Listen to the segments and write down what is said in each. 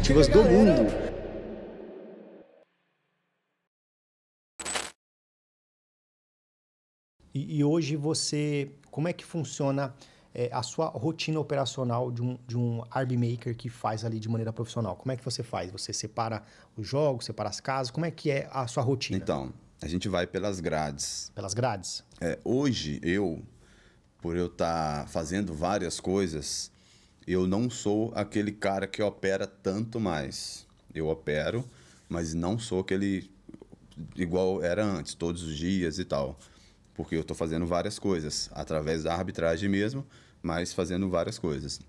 esportivas do mundo. E, e hoje você, como é que funciona é, a sua rotina operacional de um, de um ARB maker que faz ali de maneira profissional? Como é que você faz? Você separa os jogos, separa as casas? Como é que é a sua rotina? Então, a gente vai pelas grades. Pelas grades? É, hoje, eu, por eu estar tá fazendo várias coisas, eu não sou aquele cara que opera tanto mais. Eu opero, mas não sou aquele igual era antes, todos os dias e tal. Porque eu estou fazendo várias coisas, através da arbitragem mesmo, mas fazendo várias coisas.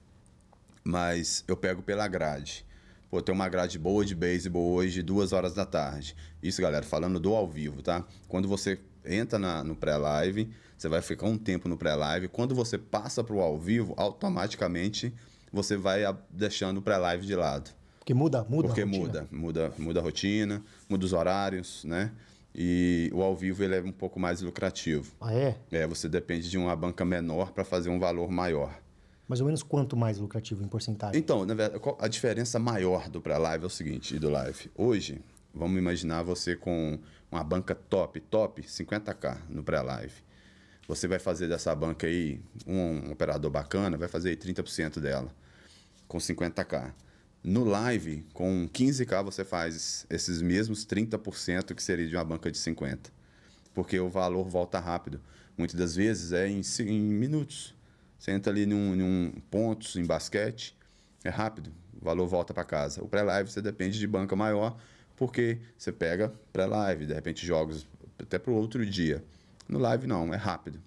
Mas eu pego pela grade. Pô, tem uma grade boa de beisebol hoje, duas horas da tarde. Isso, galera, falando do ao vivo, tá? Quando você entra na, no pré-live, você vai ficar um tempo no pré-live. Quando você passa para o ao vivo, automaticamente você vai deixando para live de lado. Porque muda, muda. Porque muda, muda, muda a rotina, muda os horários, né? E o ao vivo ele é um pouco mais lucrativo. Ah, é? É, você depende de uma banca menor para fazer um valor maior. Mais ou menos quanto mais lucrativo em porcentagem? Então, na verdade, a diferença maior do para live é o seguinte, e do live. Hoje, vamos imaginar você com uma banca top, top, 50k no pré-live. Você vai fazer dessa banca aí, um, um operador bacana, vai fazer aí 30% dela com 50k. No live, com 15k, você faz esses mesmos 30% que seria de uma banca de 50. Porque o valor volta rápido. Muitas das vezes é em, em minutos. Você entra ali num, num pontos, em basquete, é rápido. O valor volta para casa. O pré-live você depende de banca maior, porque você pega pré-live, de repente jogos até para o outro dia. No live não, é rápido.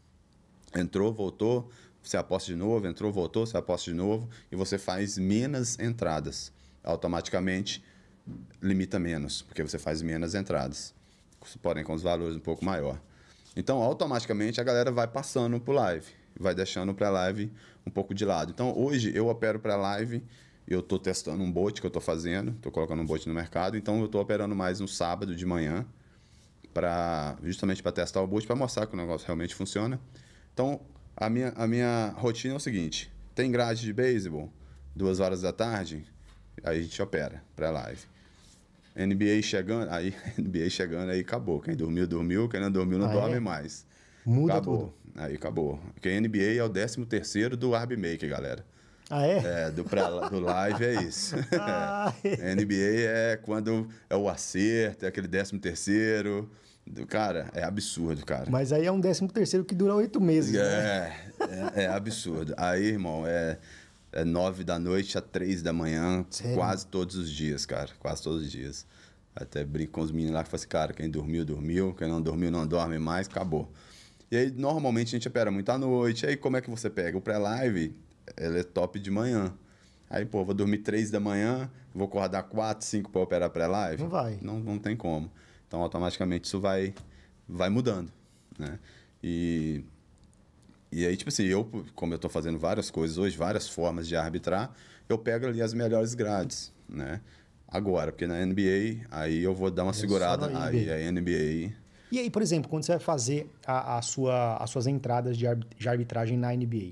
Entrou, voltou, você aposta de novo, entrou, voltou, você aposta de novo e você faz menos entradas. Automaticamente limita menos, porque você faz menos entradas, porém com os valores um pouco maior. Então, automaticamente a galera vai passando pro live, vai deixando para live um pouco de lado. Então, hoje eu opero para live, eu estou testando um bot que eu estou fazendo, estou colocando um bot no mercado, então eu estou operando mais no sábado de manhã para justamente para testar o bot para mostrar que o negócio realmente funciona. Então, a minha, a minha rotina é o seguinte: tem grade de beisebol, duas horas da tarde, aí a gente opera pré-live. NBA chegando, aí NBA chegando, aí acabou. Quem dormiu, dormiu. Quem não dormiu, não ah, é? dorme é? mais. Muda acabou. tudo. Aí acabou. Porque NBA é o 13 terceiro do Arb make galera. Ah, é? É, do, pré, do live é isso. Ah, é. NBA é quando é o acerto, é aquele 13 terceiro. Do cara, é absurdo, cara. Mas aí é um décimo terceiro que dura oito meses. Né? É, né? é, é, absurdo. Aí, irmão, é, é nove da noite a três da manhã, Sério? quase todos os dias, cara. Quase todos os dias. Até brinco com os meninos lá que falam assim, cara, quem dormiu, dormiu, quem não dormiu, não dorme mais, acabou. E aí, normalmente, a gente opera muito à noite. Aí, como é que você pega? O pré-live, ela é top de manhã. Aí, pô, vou dormir três da manhã, vou acordar quatro, cinco para operar pré-live? Não vai. Não, não tem como. Então, automaticamente isso vai, vai mudando, né? E, e aí, tipo assim, eu, como eu estou fazendo várias coisas hoje, várias formas de arbitrar, eu pego ali as melhores grades, né? Agora, porque na NBA, aí eu vou dar uma é segurada, aí a NBA... E aí, por exemplo, quando você vai fazer a, a sua, as suas entradas de, arbitragem na NBA,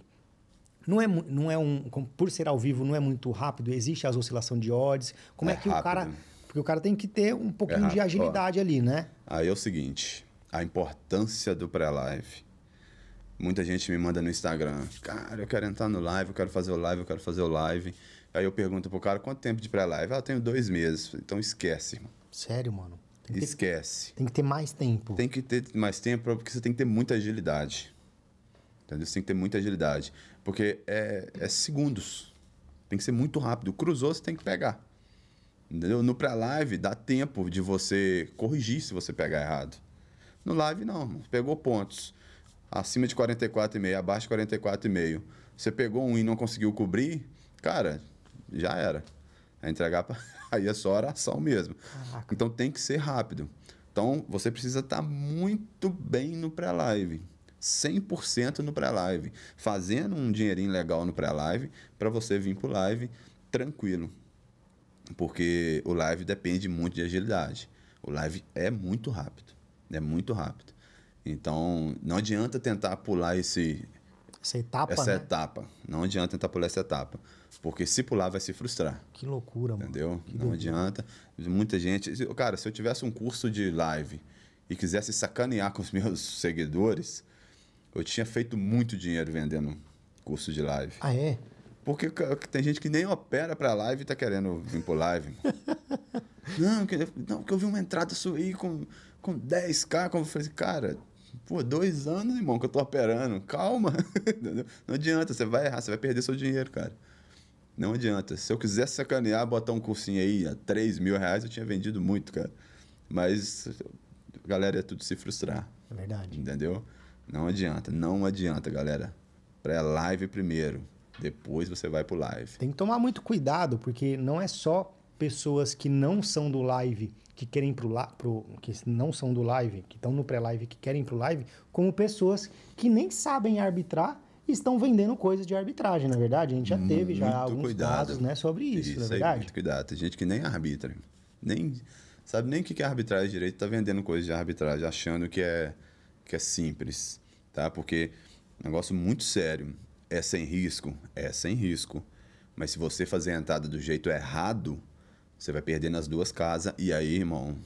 não é, não é um. Por ser ao vivo, não é muito rápido? Existe as oscilações de odds? Como é, é que rápido. o cara porque o cara tem que ter um pouquinho é, de agilidade ali, né? Aí é o seguinte, a importância do pré-live. Muita gente me manda no Instagram, cara, eu quero entrar no live, eu quero fazer o live, eu quero fazer o live. Aí eu pergunto pro cara, quanto tempo de pré-live? Ah, eu tenho dois meses. Então esquece, irmão. Sério, mano? Tem esquece. Ter, tem que ter mais tempo. Tem que ter mais tempo porque você tem que ter muita agilidade. Entendeu? Você tem que ter muita agilidade. Porque é, é segundos. Tem que ser muito rápido. Cruzou, você tem que pegar. Entendeu? No pré-live dá tempo de você corrigir se você pegar errado. No live não, mano. pegou pontos acima de 44,5, abaixo de 44,5. Você pegou um e não conseguiu cobrir, cara, já era. É entregar pra... aí é só oração mesmo. Caraca. Então tem que ser rápido. Então você precisa estar tá muito bem no pré-live. 100% no pré-live, fazendo um dinheirinho legal no pré-live para você vir pro live tranquilo. Porque o live depende muito de agilidade. O live é muito rápido. É muito rápido. Então, não adianta tentar pular esse, essa etapa. Essa né? etapa. Não adianta tentar pular essa etapa. Porque se pular, vai se frustrar. Que loucura, mano. Entendeu? não adianta. Muita gente. Cara, se eu tivesse um curso de live e quisesse sacanear com os meus seguidores, eu tinha feito muito dinheiro vendendo curso de live. Ah, é? Porque tem gente que nem opera pra live e tá querendo vir pro live. não, que, não, que eu vi uma entrada sua aí com, com 10k. Como eu falei assim, cara, pô, dois anos, irmão, que eu tô operando. Calma. não adianta, você vai errar, você vai perder seu dinheiro, cara. Não adianta. Se eu quisesse sacanear, botar um cursinho aí a 3 mil reais, eu tinha vendido muito, cara. Mas a galera é tudo se frustrar. É verdade. Entendeu? Não adianta, não adianta, galera. Pré-live primeiro. Depois você vai pro live. Tem que tomar muito cuidado, porque não é só pessoas que não são do live que querem pro, la, pro que não são do live, que estão no pré-live, que querem pro live, como pessoas que nem sabem arbitrar e estão vendendo coisas de arbitragem, na é verdade. A gente já teve já alguns cuidado. casos, né, sobre isso, isso na é verdade. muito cuidado. Tem gente que nem arbitra, nem sabe nem o que é arbitragem direito, tá vendendo coisas de arbitragem, achando que é que é simples, tá? Porque é um negócio muito sério é sem risco? É sem risco. Mas se você fazer a entrada do jeito errado, você vai perder nas duas casas. E aí, irmão.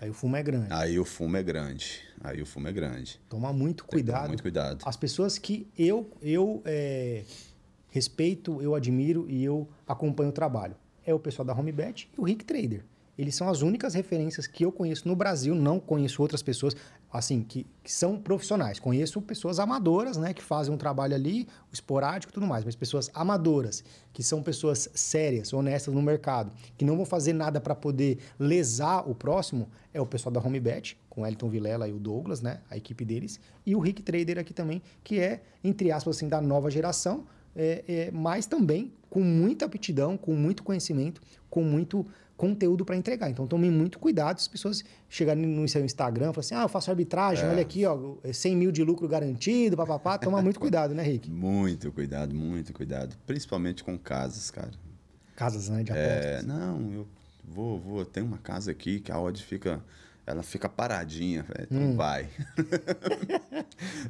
Aí o fumo é grande. Aí o fumo é grande. Aí o fumo é grande. Tomar muito cuidado. Tomar muito cuidado. As pessoas que eu, eu é, respeito, eu admiro e eu acompanho o trabalho. É o pessoal da Homebet e o Rick Trader eles são as únicas referências que eu conheço no Brasil, não conheço outras pessoas, assim, que, que são profissionais. Conheço pessoas amadoras, né, que fazem um trabalho ali, esporádico e tudo mais, mas pessoas amadoras, que são pessoas sérias, honestas no mercado, que não vão fazer nada para poder lesar o próximo, é o pessoal da HomeBet, com o Elton Vilela e o Douglas, né, a equipe deles, e o Rick Trader aqui também, que é, entre aspas, assim, da nova geração, é, é, mas também com muita aptidão, com muito conhecimento, com muito conteúdo para entregar. Então tome muito cuidado as pessoas chegarem no seu Instagram e falarem assim, ah, eu faço arbitragem, é. olha aqui, ó, 100 é mil de lucro garantido, papapá. Toma muito cuidado, né, Rick? Muito cuidado, muito cuidado. Principalmente com casas, cara. Casas, né, de é, apostas. É, não, eu vou, vou, tem uma casa aqui que a odd fica ela fica paradinha, velho. Então hum. vai.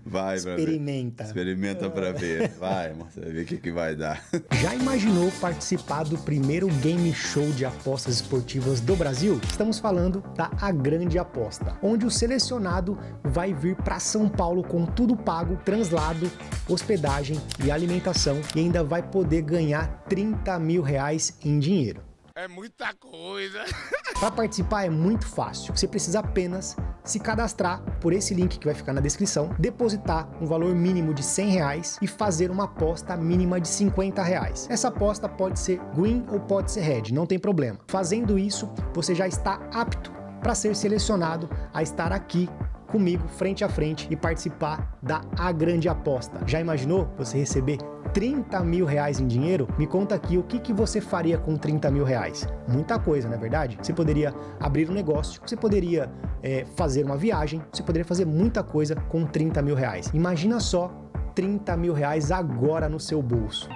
vai, Experimenta. Experimenta pra ah. ver. Vai, você ver o que, que vai dar. Já imaginou participar do primeiro game show de apostas esportivas do Brasil? Estamos falando da A Grande Aposta, onde o selecionado vai vir para São Paulo com tudo pago, translado, hospedagem e alimentação e ainda vai poder ganhar 30 mil reais em dinheiro. É muita coisa. Para participar é muito fácil. Você precisa apenas se cadastrar por esse link que vai ficar na descrição, depositar um valor mínimo de 100 reais e fazer uma aposta mínima de 50 reais. Essa aposta pode ser green ou pode ser red, não tem problema. Fazendo isso, você já está apto para ser selecionado a estar aqui comigo frente a frente e participar da A Grande Aposta. Já imaginou você receber 30 mil reais em dinheiro, me conta aqui o que, que você faria com 30 mil reais. Muita coisa, não é verdade? Você poderia abrir um negócio, você poderia é, fazer uma viagem, você poderia fazer muita coisa com 30 mil reais. Imagina só 30 mil reais agora no seu bolso.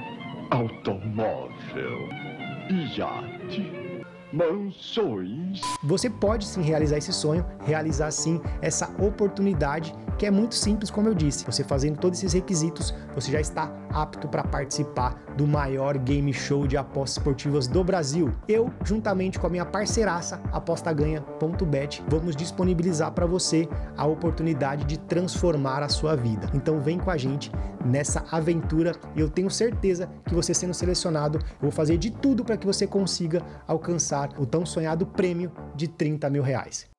Automóvel, iate, mansões. Você pode sim realizar esse sonho, realizar sim essa oportunidade que é muito simples, como eu disse. Você fazendo todos esses requisitos, você já está apto para participar do maior game show de apostas esportivas do Brasil. Eu, juntamente com a minha parceiraça apostaganha.bet, vamos disponibilizar para você a oportunidade de transformar a sua vida. Então vem com a gente nessa aventura e eu tenho certeza que você sendo selecionado, eu vou fazer de tudo para que você consiga alcançar o tão sonhado prêmio de 30 mil reais.